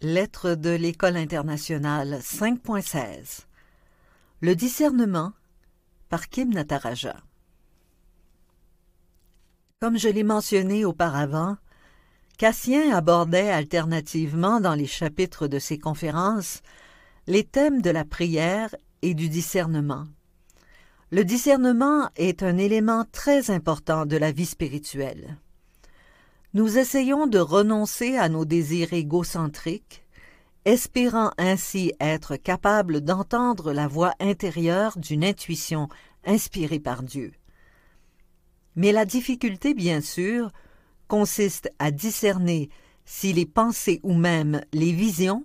Lettre de l'École internationale 5.16 Le discernement par Kim Nataraja Comme je l'ai mentionné auparavant, Cassien abordait alternativement dans les chapitres de ses conférences les thèmes de la prière et du discernement. Le discernement est un élément très important de la vie spirituelle. Nous essayons de renoncer à nos désirs égocentriques, espérant ainsi être capables d'entendre la voix intérieure d'une intuition inspirée par Dieu. Mais la difficulté, bien sûr, consiste à discerner si les pensées ou même les visions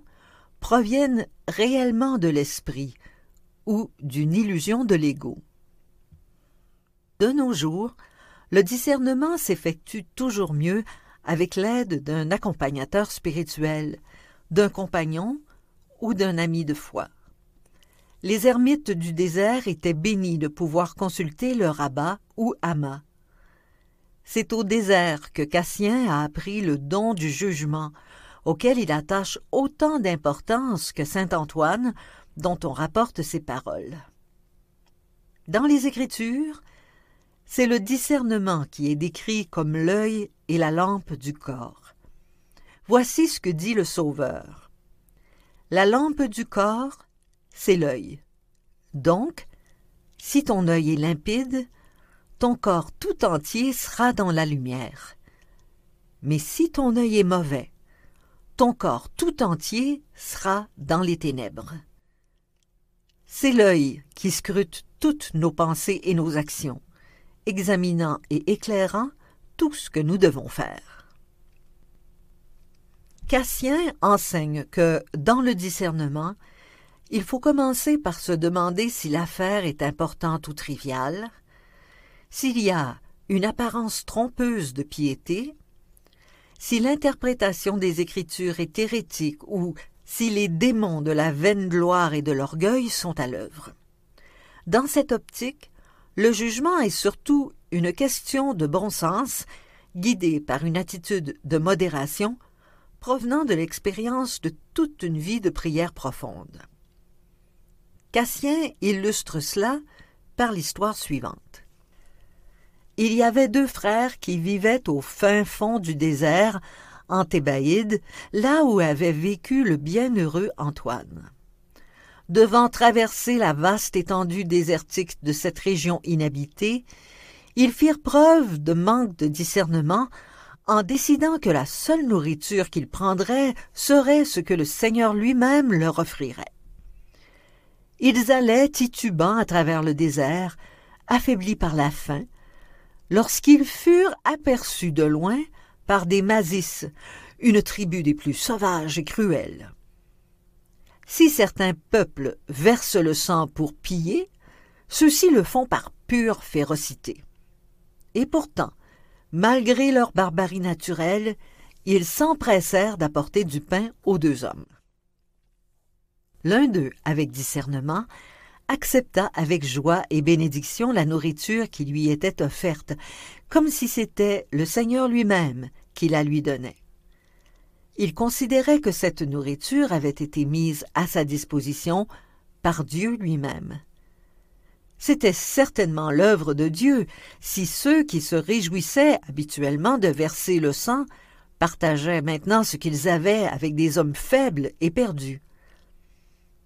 proviennent réellement de l'esprit ou d'une illusion de l'ego. De nos jours, le discernement s'effectue toujours mieux avec l'aide d'un accompagnateur spirituel, d'un compagnon ou d'un ami de foi. Les ermites du désert étaient bénis de pouvoir consulter leur abba ou ama. C'est au désert que Cassien a appris le don du jugement, auquel il attache autant d'importance que saint Antoine, dont on rapporte ses paroles. Dans les Écritures, c'est le discernement qui est décrit comme l'œil et la lampe du corps. Voici ce que dit le Sauveur. La lampe du corps, c'est l'œil. Donc, si ton œil est limpide, ton corps tout entier sera dans la lumière. Mais si ton œil est mauvais, ton corps tout entier sera dans les ténèbres. C'est l'œil qui scrute toutes nos pensées et nos actions examinant et éclairant tout ce que nous devons faire. Cassien enseigne que, dans le discernement, il faut commencer par se demander si l'affaire est importante ou triviale, s'il y a une apparence trompeuse de piété, si l'interprétation des Écritures est hérétique ou si les démons de la vaine gloire et de l'orgueil sont à l'œuvre. Dans cette optique, le jugement est surtout une question de bon sens, guidée par une attitude de modération provenant de l'expérience de toute une vie de prière profonde. Cassien illustre cela par l'histoire suivante. Il y avait deux frères qui vivaient au fin fond du désert, en Thébaïde, là où avait vécu le bienheureux Antoine devant traverser la vaste étendue désertique de cette région inhabitée, ils firent preuve de manque de discernement en décidant que la seule nourriture qu'ils prendraient serait ce que le Seigneur lui-même leur offrirait. Ils allaient titubant à travers le désert, affaiblis par la faim, lorsqu'ils furent aperçus de loin par des mazis, une tribu des plus sauvages et cruelles. Si certains peuples versent le sang pour piller, ceux-ci le font par pure férocité. Et pourtant, malgré leur barbarie naturelle, ils s'empressèrent d'apporter du pain aux deux hommes. L'un d'eux, avec discernement, accepta avec joie et bénédiction la nourriture qui lui était offerte, comme si c'était le Seigneur lui-même qui la lui donnait. Il considérait que cette nourriture avait été mise à sa disposition par Dieu lui-même. C'était certainement l'œuvre de Dieu si ceux qui se réjouissaient habituellement de verser le sang partageaient maintenant ce qu'ils avaient avec des hommes faibles et perdus.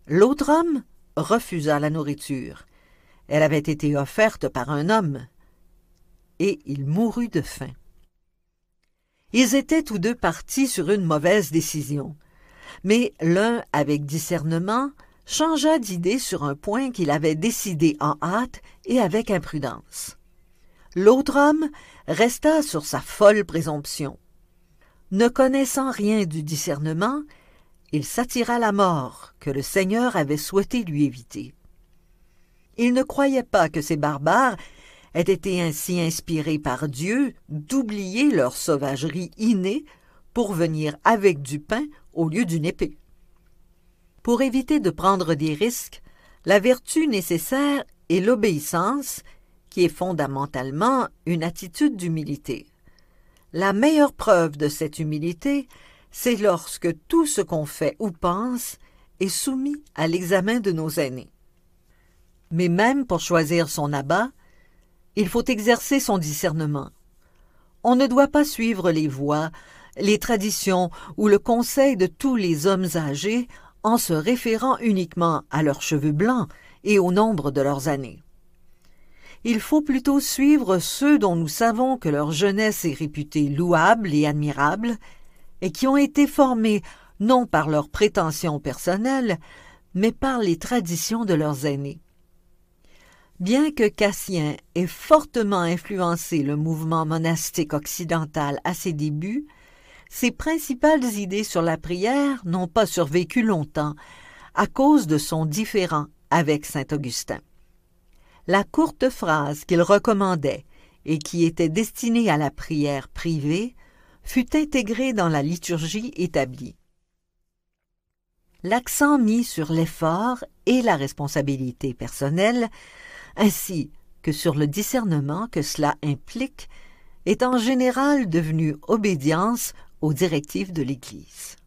L'autre homme refusa la nourriture. Elle avait été offerte par un homme, et il mourut de faim. Ils étaient tous deux partis sur une mauvaise décision. Mais l'un, avec discernement, changea d'idée sur un point qu'il avait décidé en hâte et avec imprudence. L'autre homme resta sur sa folle présomption. Ne connaissant rien du discernement, il s'attira la mort que le Seigneur avait souhaité lui éviter. Il ne croyait pas que ces barbares aient été ainsi inspirés par Dieu d'oublier leur sauvagerie innée pour venir avec du pain au lieu d'une épée. Pour éviter de prendre des risques, la vertu nécessaire est l'obéissance, qui est fondamentalement une attitude d'humilité. La meilleure preuve de cette humilité, c'est lorsque tout ce qu'on fait ou pense est soumis à l'examen de nos aînés. Mais même pour choisir son abat, il faut exercer son discernement. On ne doit pas suivre les voies, les traditions ou le conseil de tous les hommes âgés en se référant uniquement à leurs cheveux blancs et au nombre de leurs années. Il faut plutôt suivre ceux dont nous savons que leur jeunesse est réputée louable et admirable, et qui ont été formés non par leurs prétentions personnelles, mais par les traditions de leurs aînés. Bien que Cassien ait fortement influencé le mouvement monastique occidental à ses débuts, ses principales idées sur la prière n'ont pas survécu longtemps à cause de son différend avec saint Augustin. La courte phrase qu'il recommandait et qui était destinée à la prière privée fut intégrée dans la liturgie établie. L'accent mis sur l'effort et la responsabilité personnelle ainsi que sur le discernement que cela implique, est en général devenue obédience aux directives de l'Église.